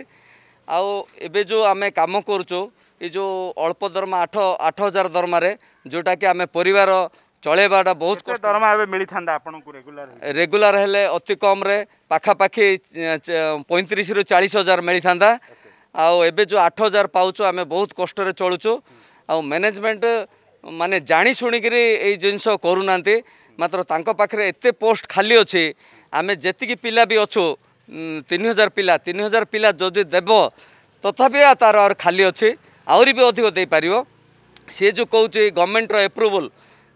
ଆଉ ଏବେ ଯେଉଁ ଆମେ କାମ କରୁଛୁ ଏ ଯେଉଁ ଅଳ୍ପ ଦରମା ଆଠ ଆଠ ହଜାର ଦରମାରେ ଯେଉଁଟାକି ଆମେ ପରିବାର ଚଳେଇବାଟା ବହୁତ ଦରମା ଏବେ ମିଳିଥାନ୍ତା ଆପଣଙ୍କୁ ରେଗୁଲାର ରେଗୁଲାର ହେଲେ ଅତି କମ୍ରେ ପାଖାପାଖି ପଇଁତିରିଶରୁ ଚାଳିଶ ହଜାର ମିଳିଥାନ୍ତା ଆଉ ଏବେ ଯେଉଁ ଆଠ ହଜାର ପାଉଛୁ ଆମେ ବହୁତ କଷ୍ଟରେ ଚଳୁଛୁ ଆଉ ମ୍ୟାନେଜମେଣ୍ଟ ମାନେ ଜାଣି ଶୁଣିକିରି ଏଇ ଜିନିଷ କରୁନାହାନ୍ତି ମାତ୍ର ତାଙ୍କ ପାଖରେ ଏତେ ପୋଷ୍ଟ ଖାଲି ଅଛି ଆମେ ଯେତିକି ପିଲା ବି ଅଛୁ ତିନି ହଜାର ପିଲା ତିନି ହଜାର ପିଲା ଯଦି ଦେବ ତଥାପି ତା'ର ଆହୁରି ଖାଲି ଅଛି ଆହୁରି ବି ଅଧିକ ଦେଇପାରିବ ସିଏ ଯେଉଁ କହୁଛି ଗଭର୍ଣ୍ଣମେଣ୍ଟର ଏପ୍ରୁଭାଲ୍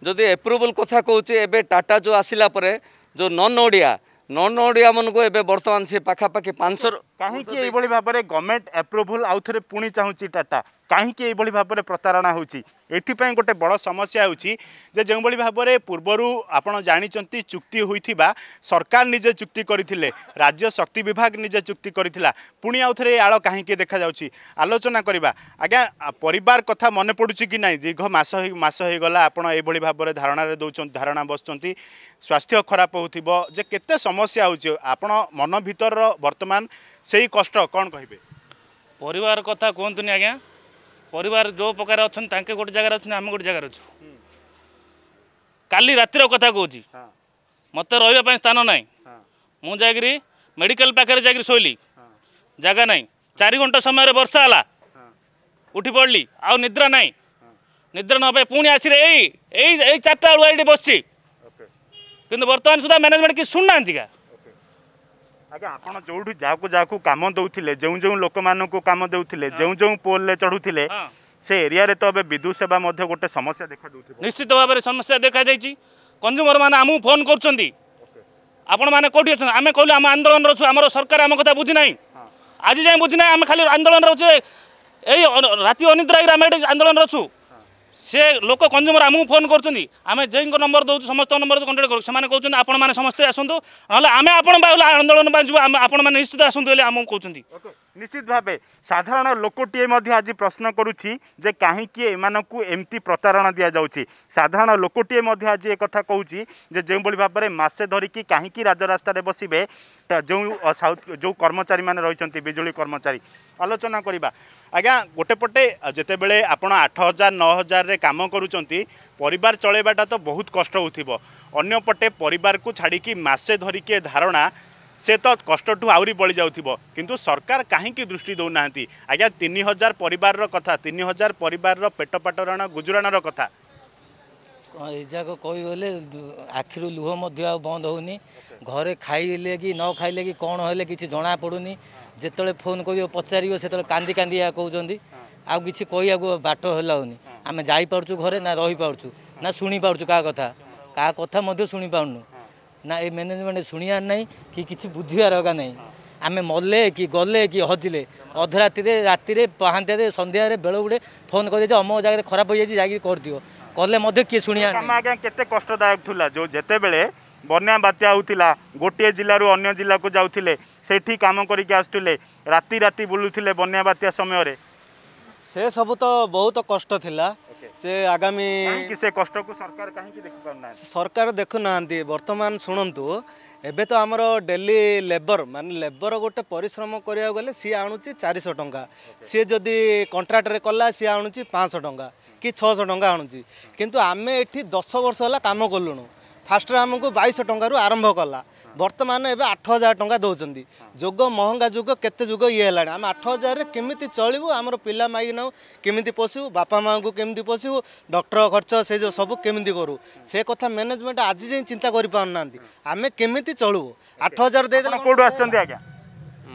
ଯଦି ଏପ୍ରୁଭାଲ୍ କଥା କହୁଛି ଏବେ ଟାଟା ଯେଉଁ ଆସିଲା ପରେ ଯେଉଁ ନନ୍ ଓଡ଼ିଆ ନନ୍ ଓଡ଼ିଆମାନଙ୍କୁ ଏବେ ବର୍ତ୍ତମାନ ସିଏ ପାଖାପାଖି ପାଞ୍ଚଶହ କାହିଁକି ଏଇଭଳି ଭାବରେ ଗଭର୍ଣ୍ଣମେଣ୍ଟ ଆପ୍ରୁଭାଲ୍ ଆଉ ଥରେ ପୁଣି ଚାହୁଁଛି ଟାଟା କାହିଁକି ଏଇଭଳି ଭାବରେ ପ୍ରତାରଣା ହେଉଛି ଏଥିପାଇଁ ଗୋଟେ ବଡ଼ ସମସ୍ୟା ହେଉଛି ଯେ ଯେଉଁଭଳି ଭାବରେ ପୂର୍ବରୁ ଆପଣ ଜାଣିଛନ୍ତି ଚୁକ୍ତି ହୋଇଥିବା ସରକାର ନିଜେ ଚୁକ୍ତି କରିଥିଲେ ରାଜ୍ୟ ଶକ୍ତି ବିଭାଗ ନିଜେ ଚୁକ୍ତି କରିଥିଲା ପୁଣି ଆଉ ଥରେ ଏ ଆଳ କାହିଁକି ଦେଖାଯାଉଛି ଆଲୋଚନା କରିବା ଆଜ୍ଞା ପରିବାର କଥା ମନେ ପଡ଼ୁଛି କି ନାହିଁ ଦୀର୍ଘ ମାସ ମାସ ହୋଇଗଲା ଆପଣ ଏଇଭଳି ଭାବରେ ଧାରଣାରେ ଦେଉଛନ୍ତି ଧାରଣା ବସୁଛନ୍ତି ସ୍ୱାସ୍ଥ୍ୟ ଖରାପ ହେଉଥିବ ଯେ କେତେ ସମସ୍ୟା ହେଉଛି ଆପଣ ମନ ଭିତରର ବର୍ତ୍ତମାନ সেই কষ্ট କ'ଣ କହିବେ ପରିବାର କଥା କୁହନ୍ତୁନି ଆଜ୍ଞା ପରିବାର ଯେଉଁ ପ୍ରକାର ଅଛନ୍ତି ତାଙ୍କେ ଗୋଟେ ଜାଗାରେ ଅଛନ୍ତି ଆମେ ଗୋଟେ ଜାଗାରେ ଅଛୁ କାଲି ରାତିର କଥା କହୁଛି ମୋତେ ରହିବା ପାଇଁ ସ୍ଥାନ ନାହିଁ ମୁଁ ଯାଇକରି ମେଡ଼ିକାଲ ପାଖରେ ଯାଇକରି ଶୋଇଲି ଜାଗା ନାହିଁ ଚାରି ଘଣ୍ଟା ସମୟରେ ବର୍ଷା ହେଲା ଉଠି ପଡ଼ିଲି ଆଉ ନିଦ୍ରା ନାହିଁ ନିଦ୍ରା ନ ପାଇଁ ପୁଣି ଆସିଲେ ଏଇ ଏଇ ଏଇ ଚାରିଟା ବେଳୁ ଏଇଠି ବସିଛି କିନ୍ତୁ ବର୍ତ୍ତମାନ ସୁଦ୍ଧା ମ୍ୟାନେଜମେଣ୍ଟ କିଛି ଶୁଣୁନାହାନ୍ତି କା ଆଜ୍ଞା ଆପଣ ଯୋଉଠି ଯାହାକୁ ଯାହାକୁ କାମ ଦେଉଥିଲେ ଯେଉଁ ଯେଉଁ ଲୋକମାନଙ୍କୁ କାମ ଦେଉଥିଲେ ଯେଉଁ ଯେଉଁ ପୋଲରେ ଚଢ଼ୁଥିଲେ ସେ ଏରିଆରେ ତ ଏବେ ବିଦ୍ୟୁତ ସେବା ମଧ୍ୟ ଗୋଟେ ସମସ୍ୟା ଦେଖାଯାଉଥିବ ନିଶ୍ଚିତ ଭାବରେ ସମସ୍ୟା ଦେଖାଯାଇଛି କଞ୍ଜୁମରମାନେ ଆମକୁ ଫୋନ୍ କରୁଛନ୍ତି ଆପଣମାନେ କେଉଁଠି ଅଛନ୍ତି ଆମେ କହିଲୁ ଆମେ ଆନ୍ଦୋଳନରେ ଅଛୁ ଆମର ସରକାର ଆମ କଥା ବୁଝିନାହିଁ ଆଜି ଯାଏଁ ବୁଝିନାହିଁ ଆମେ ଖାଲି ଆନ୍ଦୋଳନରେ ଅଛୁ ଏଇ ରାତି ଅନିଦ୍ରା ହେଇକି ଆମେ ଏଠି ଆନ୍ଦୋଳନରେ ଅଛୁ সে লোক কনজ্যুমর আমি ফোন করছেন আমি যেইঙ্ নম্বর দেছু সমস্ত নম্বর কন্টাক্ট করছি সে কৌন আপনার মানে সমস্ত আসুন নাহলে আমি আপন আন্দোলন যাব আপনার মানে নিশ্চিত আসুন বলে আমি কৌন নিশ্চিত ভাবে সাধারণ লোকটিয়ে মধ্যে আজ প্রশ্ন করুছি যে কাহিকি এমানকু এমতি প্রতারণা দিয়া যাচ্ছে সাধারণ লোকটিয়ে মধ্যে আজ কথা কৌছি যে যেভাবে ভাবে মাসে ধরিকি কাহিকি রাজরাস্তায় বসবে যে কর্মচারী মানে রয়েছেন বিজুড়ি কর্মচারী আলোচনা করা আজ্ঞা গোটে পটে যেতবে আপনার আট হাজার ন হাজারে কাম করছেন পরিবার চলাইবাটা তো বহুত কষ্ট হোথিব অন্যপটে পরিবারকে ছাড়িকি মাসে ধরিকি ধারণা সে তো কষ্টঠু আহরি বলি যাওথিব কিন্তু সরকার কাহিকি দৃষ্টি দেউনা আজ্ঞা তিন হাজার পরিবার কথা তিন হাজার পরিবার পেট পাটরণ গুজরাণর কথা ଏଯାକ କହିଗଲେ ଆଖିରୁ ଲୁହ ମଧ୍ୟ ଆଉ ବନ୍ଦ ହେଉନି ଘରେ ଖାଇଲେ କି ନ ଖାଇଲେ କି କ'ଣ ହେଲେ କିଛି ଜଣାପଡ଼ୁନି ଯେତେବେଳେ ଫୋନ୍ କରିବ ପଚାରିବ ସେତେବେଳେ କାନ୍ଦି କାନ୍ଦି ଏହା କହୁଛନ୍ତି ଆଉ କିଛି କହିବାକୁ ବାଟ ହେଲାଉନି ଆମେ ଯାଇପାରୁଛୁ ଘରେ ନା ରହିପାରୁଛୁ ନା ଶୁଣିପାରୁଛୁ କାହା କଥା କାହା କଥା ମଧ୍ୟ ଶୁଣିପାରୁନୁ ନା ଏ ମ୍ୟାନେଜମେଣ୍ଟ ଶୁଣିବାର ନାହିଁ କି କିଛି ବୁଝିବାର ଅଗା ନାହିଁ ଆମେ ମଲେ କି ଗଲେ କି ହଜିଲେ ଅଧରାତିରେ ରାତିରେ ପାହାନ୍ତିଆରେ ସନ୍ଧ୍ୟାରେ ବେଳ ବେଳବୁଡ଼େ ଫୋନ୍ କରିଦେଇଛି ଅମକ ଜାଗାରେ ଖରାପ ହୋଇଯାଇଛି ଯାଇକି କରିଦିଅ କଲେ ମଧ୍ୟ କିଏ ଶୁଣିବା କାମ ଆଜ୍ଞା କେତେ କଷ୍ଟଦାୟକ ଥିଲା ଯେଉଁ ଯେତେବେଳେ ବନ୍ୟା ବାତ୍ୟା ହେଉଥିଲା ଗୋଟିଏ ଜିଲ୍ଲାରୁ ଅନ୍ୟ ଜିଲ୍ଲାକୁ ଯାଉଥିଲେ ସେଠି କାମ କରିକି ଆସୁଥିଲେ ରାତି ରାତି ବୁଲୁଥିଲେ ବନ୍ୟା ବାତ୍ୟା ସମୟରେ ସେ ସବୁ ତ ବହୁତ କଷ୍ଟ ଥିଲା ସେ ଆଗାମୀ ସେ କଷ୍ଟକୁ ସରକାର କାହିଁକି ଦେଖିପାରୁନାହାନ୍ତି ସରକାର ଦେଖୁନାହାନ୍ତି ବର୍ତ୍ତମାନ ଶୁଣନ୍ତୁ ଏବେ ତ ଆମର ଡେଲି ଲେବର ମାନେ ଲେବର ଗୋଟେ ପରିଶ୍ରମ କରିବାକୁ ଗଲେ ସିଏ ଆଣୁଛି ଚାରିଶହ ଟଙ୍କା ସିଏ ଯଦି କଣ୍ଟ୍ରାକ୍ଟରେ କଲା ସିଏ ଆଣୁଛି ପାଞ୍ଚଶହ ଟଙ୍କା କି ଛଅଶହ ଟଙ୍କା ଆଣୁଛି କିନ୍ତୁ ଆମେ ଏଠି ଦଶ ବର୍ଷ ହେଲା କାମ କଲୁଣୁ ଫାଷ୍ଟରେ ଆମକୁ ବାଇଶହ ଟଙ୍କାରୁ ଆରମ୍ଭ କଲା ବର୍ତ୍ତମାନ ଏବେ ଆଠ ହଜାର ଟଙ୍କା ଦେଉଛନ୍ତି ଯୋଗ ମହଙ୍ଗା ଯୋଗ କେତେ ଯୋଗ ଇଏ ହେଲାଣି ଆମେ ଆଠ ହଜାରରେ କେମିତି ଚଳିବୁ ଆମର ପିଲା ମାଗିନାଉ କେମିତି ପୋଷିବୁ ବାପା ମାଆଙ୍କୁ କେମିତି ପୋଷିବୁ ଡକ୍ଟର ଖର୍ଚ୍ଚ ସେ ଯେଉଁ ସବୁ କେମିତି କରୁ ସେ କଥା ମ୍ୟାନେଜମେଣ୍ଟ ଆଜି ଯାଏଁ ଚିନ୍ତା କରିପାରୁନାହାନ୍ତି ଆମେ କେମିତି ଚଳିବୁ ଆଠ ହଜାର ଦେଇଦେଲେ କେଉଁଠୁ ଆସିଛନ୍ତି ଆଜ୍ଞା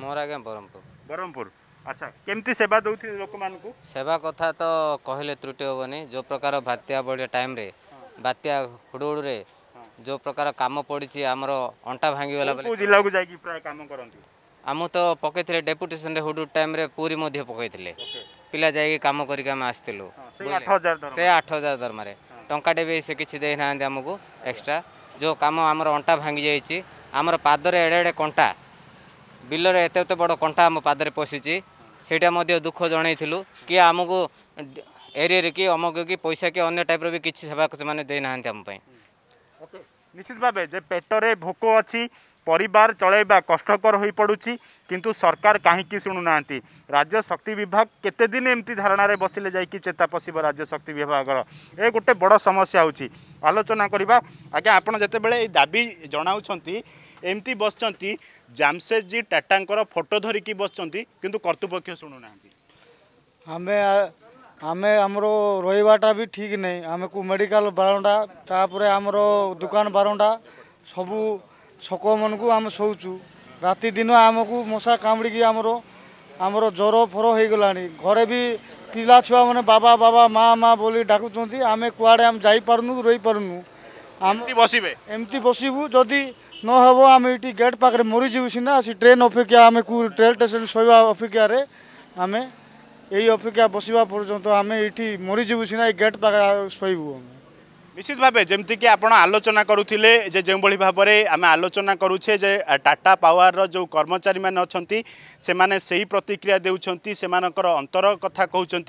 ମୋର ଆଜ୍ଞା ବ୍ରହ୍ମପୁର ବ୍ରହ୍ମପୁର ଆଚ୍ଛା କେମିତି ସେବା ଦେଉଥିଲେ ଲୋକମାନଙ୍କୁ ସେବା କଥା ତ କହିଲେ ତ୍ରୁଟି ହେବନି ଯେଉଁ ପ୍ରକାର ବାତ୍ୟା ବଢ଼ିଆ ଟାଇମ୍ରେ ବାତ୍ୟା ହୁଡ଼ୁହୁଡ଼ୁରେ ଯେଉଁ ପ୍ରକାର କାମ ପଡ଼ିଛି ଆମର ଅଣ୍ଟା ଭାଙ୍ଗିଗଲା ବୋଲି ଜିଲ୍ଲାକୁ ଯାଇକି ପ୍ରାୟ କାମ କରନ୍ତି ଆମ ତ ପକାଇଥିଲେ ଡେପୁଟେସନରେ ହୁଡ଼ୁଡ଼ ଟାଇମ୍ରେ ପୁରୀ ମଧ୍ୟ ପକାଇଥିଲେ ପିଲା ଯାଇକି କାମ କରିକି ଆମେ ଆସିଥିଲୁ ସେ ଆଠ ହଜାର ଦରମାରେ ଟଙ୍କାଟେ ବି ସେ କିଛି ଦେଇନାହାନ୍ତି ଆମକୁ ଏକ୍ସଟ୍ରା ଯେଉଁ କାମ ଆମର ଅଣ୍ଟା ଭାଙ୍ଗି ଯାଇଛି ଆମର ପାଦରେ ଏଡ଼େ ଏଡ଼େ କଣ୍ଟା ବିଲରେ ଏତେ ଏତେ ବଡ଼ କଣ୍ଟା ଆମ ପାଦରେ ପଶିଛି ସେଇଟା ମଧ୍ୟ ଦୁଃଖ ଜଣେଇଥିଲୁ କି ଆମକୁ ଏରିଆରେ କି ଅମକ କି ପଇସା କି ଅନ୍ୟ ଟାଇପ୍ର ବି କିଛି ସେବା ସେମାନେ ଦେଇନାହାନ୍ତି ଆମ ପାଇଁ নিশ্চিত ভাবে যে পেটরে ভোক অছি পরিবার চলাইবা কষ্টকর হয়ে পড়ুছি কিন্তু সরকার কাহিকি শুণু না রাজ্য শক্তি বিভাগ কেতেদিন এমতি ধারণার বসলে যাই চেতা পশিব রাজ্য শক্তি বিভাগর এ গোটে বড় সমস্যা হচ্ছে আলোচনা করা আজ্ঞা আপনার যেতবে এই দাবি জনাওছেন এমতি বসছেন জামশেদজি টাটাঙ্কর ফটো ধরিকি বসছেন কিন্তু কর্তৃপক্ষ শুণু না আমি ଆମେ ଆମର ରହିବାଟା ବି ଠିକ୍ ନାହିଁ ଆମକୁ ମେଡ଼ିକାଲ ବାରଣ୍ଡା ତାପରେ ଆମର ଦୋକାନ ବାରଣ୍ଡା ସବୁ ଛକମାନଙ୍କୁ ଆମେ ଶୋଉଛୁ ରାତି ଦିନ ଆମକୁ ମଶା କାମୁଡ଼ିକି ଆମର ଆମର ଜ୍ୱର ଫର ହେଇଗଲାଣି ଘରେ ବି ପିଲା ଛୁଆମାନେ ବାବା ବାବା ମା ମା ବୋଲି ଡାକୁଛନ୍ତି ଆମେ କୁଆଡ଼େ ଆମେ ଯାଇପାରୁନୁ ରହିପାରୁନୁ ଆମେ ବସିବେ ଏମିତି ବସିବୁ ଯଦି ନ ହେବ ଆମେ ଏଇଠି ଗେଟ୍ ପାଖରେ ମରିଯିବୁ ସିନା ସେ ଟ୍ରେନ୍ ଅପେକ୍ଷା ଆମେ କେଉଁ ଟ୍ରେନ୍ ଷ୍ଟେସନ୍ ଶୋଇବା ଅପେକ୍ଷାରେ ଆମେ এই অপেক্ষা বসিবা পর্যন্ত আমি এটি মরিযু সিনা এই গেট পাখা শোবু আমি নিশ্চিত ভাবে যেমিতিকি আপনার আলোচনা করুলে যে যেভাবে ভাবে আমি আলোচনা করুছে যে টাটা পাওয়ারর যে কর্মচারী মানে অনেক সে সেই প্রতিক্রিয়া দেছেন সে অন্তর কথা কৌন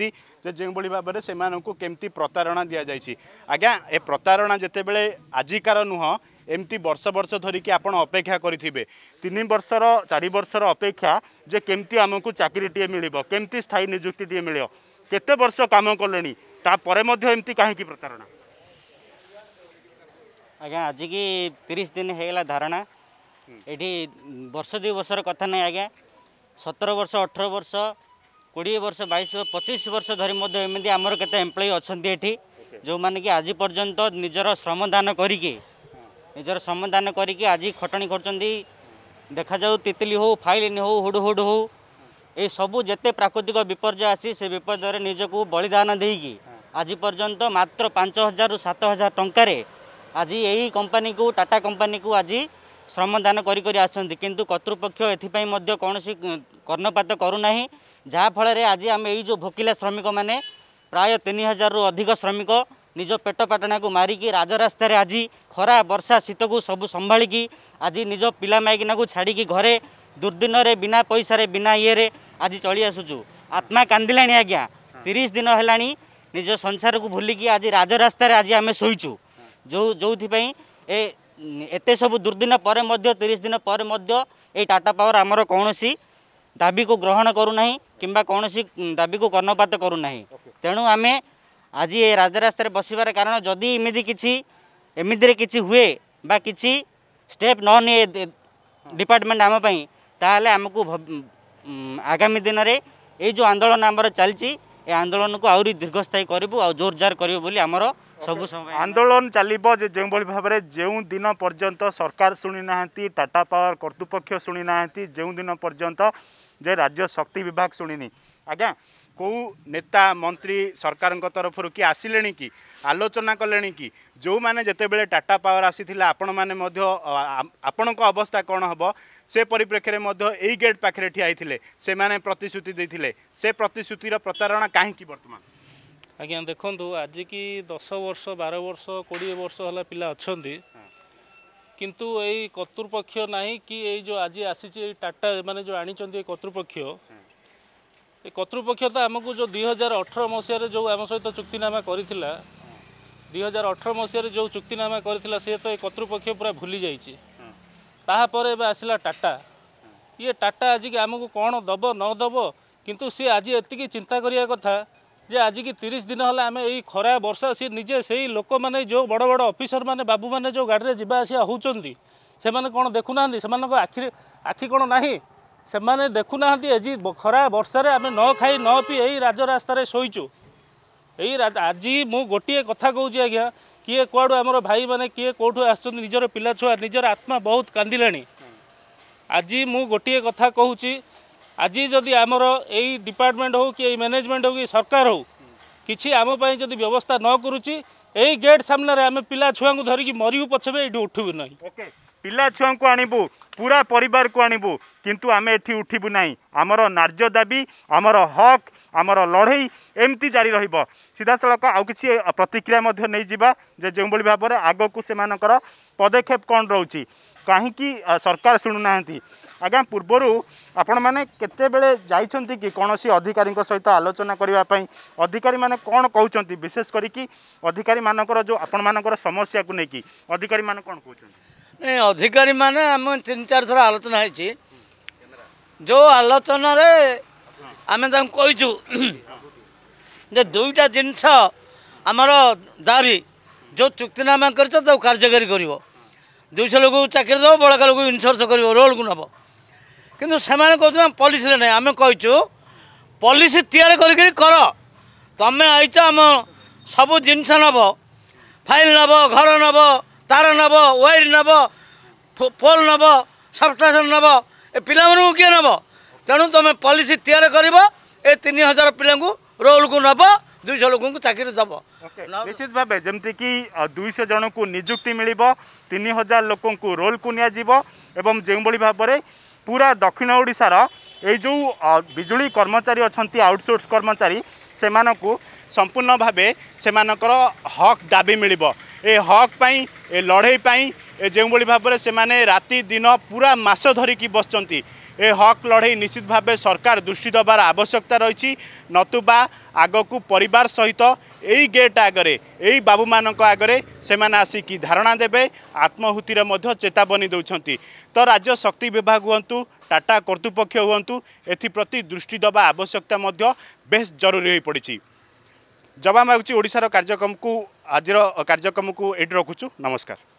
যে যেভাবে ভাবে সে কেমতি প্রতারণা দিয়া যাই আজ্ঞা এ প্রতারণা যেতবে আজিকার নুহ ଏମିତି ବର୍ଷ ବର୍ଷ ଧରିକି ଆପଣ ଅପେକ୍ଷା କରିଥିବେ ତିନି ବର୍ଷର ଚାରି ବର୍ଷର ଅପେକ୍ଷା ଯେ କେମିତି ଆମକୁ ଚାକିରିଟିଏ ମିଳିବ କେମିତି ସ୍ଥାୟୀ ନିଯୁକ୍ତିଟିଏ ମିଳିବ କେତେ ବର୍ଷ କାମ କଲେଣି ତାପରେ ମଧ୍ୟ ଏମିତି କାହିଁକି ପ୍ରତାରଣା ଆଜ୍ଞା ଆଜିକି ତିରିଶ ଦିନ ହେଇଗଲା ଧାରଣା ଏଠି ବର୍ଷ ଦୁଇ ବର୍ଷର କଥା ନାହିଁ ଆଜ୍ଞା ସତର ବର୍ଷ ଅଠର ବର୍ଷ କୋଡ଼ିଏ ବର୍ଷ ବାଇଶ ପଚିଶ ବର୍ଷ ଧରି ମଧ୍ୟ ଏମିତି ଆମର କେତେ ଏମ୍ପ୍ଲୟି ଅଛନ୍ତି ଏଠି ଯେଉଁମାନେ କି ଆଜି ପର୍ଯ୍ୟନ୍ତ ନିଜର ଶ୍ରମଦାନ କରିକି ନିଜର ସମାଧାନ କରିକି ଆଜି ଖଟଣି କରୁଛନ୍ତି ଦେଖାଯାଉ ତିତିଲି ହେଉ ଫାଇଲିନ୍ ହେଉ ହୁଡ଼ୁହୁଡ଼ ହେଉ ଏସବୁ ଯେତେ ପ୍ରାକୃତିକ ବିପର୍ଯ୍ୟୟ ଆସି ସେ ବିପର୍ଯ୍ୟୟରେ ନିଜକୁ ବଳିଦାନ ଦେଇକି ଆଜି ପର୍ଯ୍ୟନ୍ତ ମାତ୍ର ପାଞ୍ଚ ହଜାରରୁ ସାତ ହଜାର ଟଙ୍କାରେ ଆଜି ଏହି କମ୍ପାନୀକୁ ଟାଟା କମ୍ପାନୀକୁ ଆଜି ଶ୍ରମଦାନ କରି କରି ଆସୁଛନ୍ତି କିନ୍ତୁ କର୍ତ୍ତୃପକ୍ଷ ଏଥିପାଇଁ ମଧ୍ୟ କୌଣସି କର୍ଣ୍ଣପାତ କରୁନାହିଁ ଯାହାଫଳରେ ଆଜି ଆମେ ଏଇ ଯେଉଁ ଭୋକିଲା ଶ୍ରମିକମାନେ ପ୍ରାୟ ତିନି ହଜାରରୁ ଅଧିକ ଶ୍ରମିକ ନିଜ ପେଟ ପାଟଣାକୁ ମାରିକି ରାଜରାସ୍ତାରେ ଆଜି ଖରା ବର୍ଷା ଶୀତକୁ ସବୁ ସମ୍ଭାଳିକି ଆଜି ନିଜ ପିଲା ମାଇକିନାକୁ ଛାଡ଼ିକି ଘରେ ଦୁର୍ଦିନରେ ବିନା ପଇସାରେ ବିନା ଇଏରେ ଆଜି ଚଳି ଆସୁଛୁ ଆତ୍ମା କାନ୍ଦିଲାଣି ଆଜ୍ଞା ତିରିଶ ଦିନ ହେଲାଣି ନିଜ ସଂସାରକୁ ଭୁଲିକି ଆଜି ରାଜରାସ୍ତାରେ ଆଜି ଆମେ ଶୋଇଛୁ ଯେଉଁ ଯେଉଁଥିପାଇଁ ଏ ଏତେ ସବୁ ଦୁର୍ଦିନ ପରେ ମଧ୍ୟ ତିରିଶ ଦିନ ପରେ ମଧ୍ୟ ଏଇ ଟାଟା ପାୱାର ଆମର କୌଣସି ଦାବିକୁ ଗ୍ରହଣ କରୁନାହିଁ କିମ୍ବା କୌଣସି ଦାବିକୁ କର୍ଣ୍ଣପାତ କରୁନାହିଁ ତେଣୁ ଆମେ ଆଜି ଏ ରାଜରାସ୍ତାରେ ବସିବାର କାରଣ ଯଦି ଏମିତି କିଛି ଏମିତିରେ କିଛି ହୁଏ ବା କିଛି ଷ୍ଟେପ୍ ନ ନିଏ ଡିପାର୍ଟମେଣ୍ଟ ଆମ ପାଇଁ ତାହେଲେ ଆମକୁ ଆଗାମୀ ଦିନରେ ଏଇ ଯେଉଁ ଆନ୍ଦୋଳନ ଆମର ଚାଲିଛି ଏ ଆନ୍ଦୋଳନକୁ ଆହୁରି ଦୀର୍ଘସ୍ଥାୟୀ କରିବୁ ଆଉ ଜୋରଦାର କରିବୁ ବୋଲି ଆମର ସବୁ ସମୟ ଆନ୍ଦୋଳନ ଚାଲିବ ଯେ ଯେଉଁଭଳି ଭାବରେ ଯେଉଁଦିନ ପର୍ଯ୍ୟନ୍ତ ସରକାର ଶୁଣିନାହାନ୍ତି ଟାଟା ପାୱାର କର୍ତ୍ତୃପକ୍ଷ ଶୁଣିନାହାନ୍ତି ଯେଉଁଦିନ ପର୍ଯ୍ୟନ୍ତ ଯେ ରାଜ୍ୟ ଶକ୍ତି ବିଭାଗ ଶୁଣିନି ଆଜ୍ଞା କେଉଁ ନେତା ମନ୍ତ୍ରୀ ସରକାରଙ୍କ ତରଫରୁ କି ଆସିଲେଣି କି ଆଲୋଚନା କଲେଣି କି ଯେଉଁମାନେ ଯେତେବେଳେ ଟାଟା ପାୱାର ଆସିଥିଲେ ଆପଣମାନେ ମଧ୍ୟ ଆପଣଙ୍କ ଅବସ୍ଥା କ'ଣ ହେବ ସେ ପରିପ୍ରେକ୍ଷୀରେ ମଧ୍ୟ ଏଇ ଗେଟ୍ ପାଖରେ ଠିଆ ହୋଇଥିଲେ ସେମାନେ ପ୍ରତିଶ୍ରୁତି ଦେଇଥିଲେ ସେ ପ୍ରତିଶ୍ରୁତିର ପ୍ରତାରଣା କାହିଁକି ବର୍ତ୍ତମାନ ଆଜ୍ଞା ଦେଖନ୍ତୁ ଆଜିକି ଦଶ ବର୍ଷ ବାର ବର୍ଷ କୋଡ଼ିଏ ବର୍ଷ ହେଲା ପିଲା ଅଛନ୍ତି କିନ୍ତୁ ଏଇ କର୍ତ୍ତୃପକ୍ଷ ନାହିଁ କି ଏଇ ଯେଉଁ ଆଜି ଆସିଛି ଏଇ ଟାଟା ମାନେ ଯେଉଁ ଆଣିଛନ୍ତି ଏଇ କର୍ତ୍ତୃପକ୍ଷ ଏ କର୍ତ୍ତୃପକ୍ଷ ତ ଆମକୁ ଯେଉଁ ଦୁଇ ହଜାର ଅଠର ମସିହାରେ ଯେଉଁ ଆମ ସହିତ ଚୁକ୍ତିନାମା କରିଥିଲା ଦୁଇ ହଜାର ଅଠର ମସିହାରେ ଯେଉଁ ଚୁକ୍ତିନାମା କରିଥିଲା ସିଏ ତ ଏ କର୍ତ୍ତୃପକ୍ଷ ପୁରା ଭୁଲି ଯାଇଛି ତାହାପରେ ଏବେ ଆସିଲା ଟାଟା ଇଏ ଟାଟା ଆଜିକି ଆମକୁ କ'ଣ ଦେବ ନ ଦେବ କିନ୍ତୁ ସିଏ ଆଜି ଏତିକି ଚିନ୍ତା କରିବା କଥା ଯେ ଆଜିକି ତିରିଶ ଦିନ ହେଲା ଆମେ ଏଇ ଖରା ବର୍ଷା ସିଏ ନିଜେ ସେଇ ଲୋକମାନେ ଯେଉଁ ବଡ଼ ବଡ଼ ଅଫିସରମାନେ ବାବୁମାନେ ଯେଉଁ ଗାଡ଼ିରେ ଯିବା ଆସିବା ହେଉଛନ୍ତି ସେମାନେ କ'ଣ ଦେଖୁନାହାନ୍ତି ସେମାନଙ୍କ ଆଖିରେ ଆଖି କ'ଣ ନାହିଁ ସେମାନେ ଦେଖୁନାହାନ୍ତି ଆଜି ଖରା ବର୍ଷାରେ ଆମେ ନ ଖାଇ ନ ପିଇ ଏଇ ରାଜରାସ୍ତାରେ ଶୋଇଛୁ ଏଇ ଆଜି ମୁଁ ଗୋଟିଏ କଥା କହୁଛି ଆଜ୍ଞା କିଏ କୁଆଡ଼ୁ ଆମର ଭାଇମାନେ କିଏ କେଉଁଠୁ ଆସୁଛନ୍ତି ନିଜର ପିଲା ଛୁଆ ନିଜର ଆତ୍ମା ବହୁତ କାନ୍ଦିଲାଣି ଆଜି ମୁଁ ଗୋଟିଏ କଥା କହୁଛି ଆଜି ଯଦି ଆମର ଏଇ ଡିପାର୍ଟମେଣ୍ଟ ହେଉ କି ଏଇ ମ୍ୟାନେଜମେଣ୍ଟ ହଉ କି ସରକାର ହେଉ କିଛି ଆମ ପାଇଁ ଯଦି ବ୍ୟବସ୍ଥା ନ କରୁଛି ଏଇ ଗେଟ୍ ସାମ୍ନାରେ ଆମେ ପିଲା ଛୁଆଙ୍କୁ ଧରିକି ମରିବୁ ପଛେ ଏଇଠି ଉଠିବୁ ନାହିଁ ପିଲାଛୁଆଙ୍କୁ ଆଣିବୁ ପୁରା ପରିବାରକୁ ଆଣିବୁ କିନ୍ତୁ ଆମେ ଏଠି ଉଠିବୁ ନାହିଁ ଆମର ନାର୍ଯ୍ୟ ଦାବି ଆମର ହକ୍ ଆମର ଲଢ଼େଇ ଏମିତି ଜାରି ରହିବ ସିଧାସଳଖ ଆଉ କିଛି ପ୍ରତିକ୍ରିୟା ମଧ୍ୟ ନେଇଯିବା ଯେ ଯେଉଁଭଳି ଭାବରେ ଆଗକୁ ସେମାନଙ୍କର ପଦକ୍ଷେପ କ'ଣ ରହୁଛି କାହିଁକି ସରକାର ଶୁଣୁନାହାନ୍ତି ଆଜ୍ଞା ପୂର୍ବରୁ ଆପଣମାନେ କେତେବେଳେ ଯାଇଛନ୍ତି କି କୌଣସି ଅଧିକାରୀଙ୍କ ସହିତ ଆଲୋଚନା କରିବା ପାଇଁ ଅଧିକାରୀମାନେ କ'ଣ କହୁଛନ୍ତି ବିଶେଷ କରିକି ଅଧିକାରୀମାନଙ୍କର ଯେଉଁ ଆପଣମାନଙ୍କର ସମସ୍ୟାକୁ ନେଇକି ଅଧିକାରୀମାନେ କ'ଣ କହୁଛନ୍ତି ଅଧିକାରୀ ମାନେ ଆମେ ତିନି ଚାରି ଥର ଆଲୋଚନା ହେଇଛି ଯେଉଁ ଆଲୋଚନାରେ ଆମେ ତାଙ୍କୁ କହିଛୁ ଯେ ଦୁଇଟା ଜିନିଷ ଆମର ଦାବି ଯେଉଁ ଚୁକ୍ତିନାମା କରିଛ ତାକୁ କାର୍ଯ୍ୟକାରୀ କରିବ ଦୁଇଶହ ଲୋକକୁ ଚାକିରି ଦେବ ବଳକା ଲୋକକୁ ଇନ୍ସୁରାନ୍ସ କରିବ ରୋଲ୍କୁ ନେବ କିନ୍ତୁ ସେମାନେ କହୁଛନ୍ତି ଆମେ ପଲିସିରେ ନାହିଁ ଆମେ କହିଛୁ ପଲିସି ତିଆରି କରିକିରି କର ତମେ ଆଇଛ ଆମ ସବୁ ଜିନିଷ ନେବ ଫାଇଲ୍ ନେବ ଘର ନେବ ତାର ନେବ ୱାୟାର ନେବ ପୋଲ୍ ନେବ ସବଷ୍ଟ୍ରାକ୍ସନ୍ ନେବ ଏ ପିଲାମାନଙ୍କୁ କିଏ ନେବ ତେଣୁ ତୁମେ ପଲିସି ତିଆରି କରିବ ଏ ତିନି ହଜାର ପିଲାଙ୍କୁ ରୋଲ୍କୁ ନେବ ଦୁଇଶହ ଲୋକଙ୍କୁ ଚାକିରି ଦେବ ନିଶ୍ଚିତ ଭାବେ ଯେମିତିକି ଦୁଇଶହ ଜଣଙ୍କୁ ନିଯୁକ୍ତି ମିଳିବ ତିନି ହଜାର ଲୋକଙ୍କୁ ରୋଲ୍କୁ ନିଆଯିବ ଏବଂ ଯେଉଁଭଳି ଭାବରେ ପୁରା ଦକ୍ଷିଣ ଓଡ଼ିଶାର ଏଇ ଯେଉଁ ବିଜୁଳି କର୍ମଚାରୀ ଅଛନ୍ତି ଆଉଟସୋର୍ସ କର୍ମଚାରୀ ସେମାନଙ୍କୁ ସମ୍ପୂର୍ଣ୍ଣ ଭାବେ ସେମାନଙ୍କର ହକ୍ ଦାବି ମିଳିବ ଏ ହକ୍ ପାଇଁ ଏ ଲଢ଼େଇ ପାଇଁ ଯେଉଁଭଳି ଭାବରେ ସେମାନେ ରାତି ଦିନ ପୁରା ମାସ ଧରିକି ବସିଛନ୍ତି ଏ ହକ୍ ଲଢ଼େଇ ନିଶ୍ଚିତ ଭାବେ ସରକାର ଦୃଷ୍ଟି ଦେବାର ଆବଶ୍ୟକତା ରହିଛି ନତୁବା ଆଗକୁ ପରିବାର ସହିତ ଏଇ ଗେଟ୍ ଆଗରେ ଏଇ ବାବୁମାନଙ୍କ ଆଗରେ ସେମାନେ ଆସିକି ଧାରଣା ଦେବେ ଆତ୍ମହୁତିରେ ମଧ୍ୟ ଚେତାବନୀ ଦେଉଛନ୍ତି ତ ରାଜ୍ୟ ଶକ୍ତି ବିଭାଗ ହୁଅନ୍ତୁ ଟାଟା କର୍ତ୍ତୃପକ୍ଷ ହୁଅନ୍ତୁ ଏଥିପ୍ରତି ଦୃଷ୍ଟି ଦେବା ଆବଶ୍ୟକତା ମଧ୍ୟ ବେଶ୍ ଜରୁରୀ ହୋଇପଡ଼ିଛି ଜବା ମାଗୁଛି ଓଡ଼ିଶାର କାର୍ଯ୍ୟକ୍ରମକୁ ଆଜିର କାର୍ଯ୍ୟକ୍ରମକୁ ଏଇଠି ରଖୁଛୁ ନମସ୍କାର